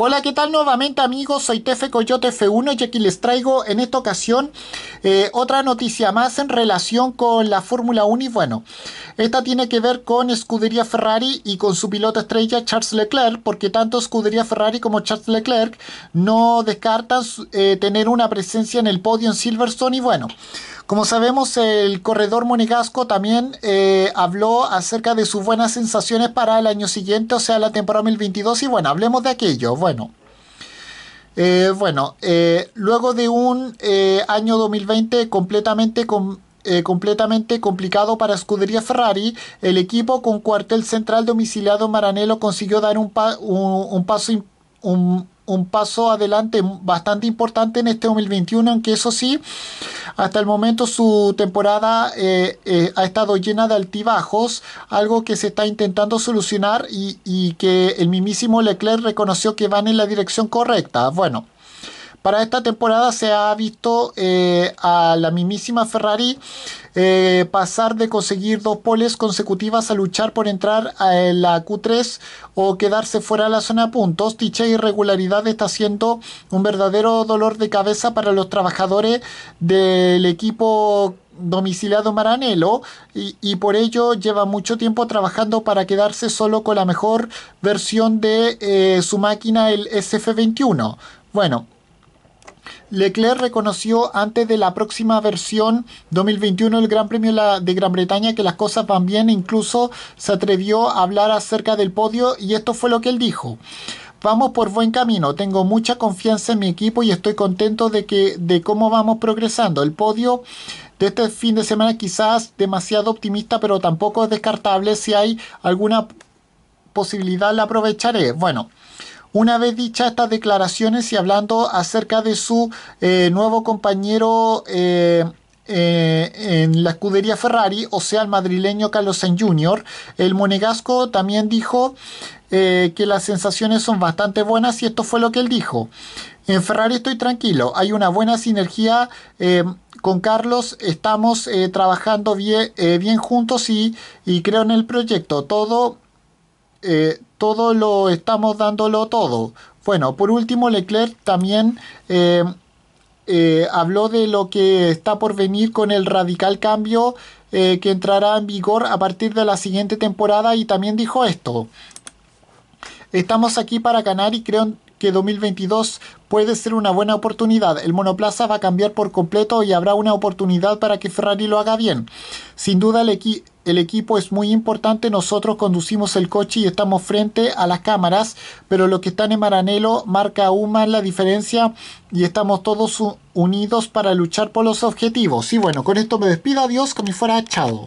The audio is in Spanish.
Hola, ¿qué tal nuevamente amigos? Soy Tefe Coyote F1 y aquí les traigo en esta ocasión eh, otra noticia más en relación con la Fórmula 1 y bueno, esta tiene que ver con Escudería Ferrari y con su piloto estrella Charles Leclerc, porque tanto Escudería Ferrari como Charles Leclerc no descartan eh, tener una presencia en el podio en Silverstone y bueno. Como sabemos, el corredor monegasco también eh, habló acerca de sus buenas sensaciones para el año siguiente, o sea, la temporada 2022, y bueno, hablemos de aquello. Bueno, eh, bueno eh, luego de un año 2020 completamente completamente complicado para Scuderia Ferrari, el equipo con cuartel central domiciliado en Maranello consiguió dar un, un paso un, un paso adelante bastante importante en este 2021, aunque eso sí, hasta el momento su temporada eh, eh, ha estado llena de altibajos, algo que se está intentando solucionar y, y que el mismísimo Leclerc reconoció que van en la dirección correcta. Bueno para esta temporada se ha visto eh, a la mismísima Ferrari eh, pasar de conseguir dos poles consecutivas a luchar por entrar a la Q3 o quedarse fuera de la zona puntos. Dicha irregularidad está siendo un verdadero dolor de cabeza para los trabajadores del equipo domiciliado maranelo. y, por ello lleva mucho tiempo trabajando para quedarse solo con la mejor versión de eh, su máquina, el SF21. Bueno, Leclerc reconoció antes de la próxima versión 2021 del Gran Premio de Gran Bretaña que las cosas van bien, incluso se atrevió a hablar acerca del podio y esto fue lo que él dijo. Vamos por buen camino, tengo mucha confianza en mi equipo y estoy contento de que de cómo vamos progresando. El podio de este fin de semana quizás demasiado optimista, pero tampoco es descartable si hay alguna posibilidad la aprovecharé. Bueno, una vez dichas estas declaraciones y hablando acerca de su eh, nuevo compañero eh, eh, en la escudería Ferrari, o sea, el madrileño Carlos Sainz Jr., el monegasco también dijo que las sensaciones son bastante buenas y esto fue lo que él dijo. En Ferrari estoy tranquilo, hay una buena sinergia con Carlos, estamos trabajando bien, juntos y, y creo en el proyecto. Todo eh, todo lo estamos dándolo todo. Bueno, por último, Leclerc también eh, eh, habló de lo que está por venir con el radical cambio que entrará en vigor a partir de la siguiente temporada y también dijo esto. Estamos aquí para ganar y creo que 2022 puede ser una buena oportunidad. El monoplaza va a cambiar por completo y habrá una oportunidad para que Ferrari lo haga bien. Sin duda el el equipo es muy importante, nosotros conducimos el coche y estamos frente a las cámaras, pero lo que están en Maranelo marca aún más la diferencia y estamos todos unidos para luchar por los objetivos. Y bueno, con esto me despido, adiós, como si fuera chao.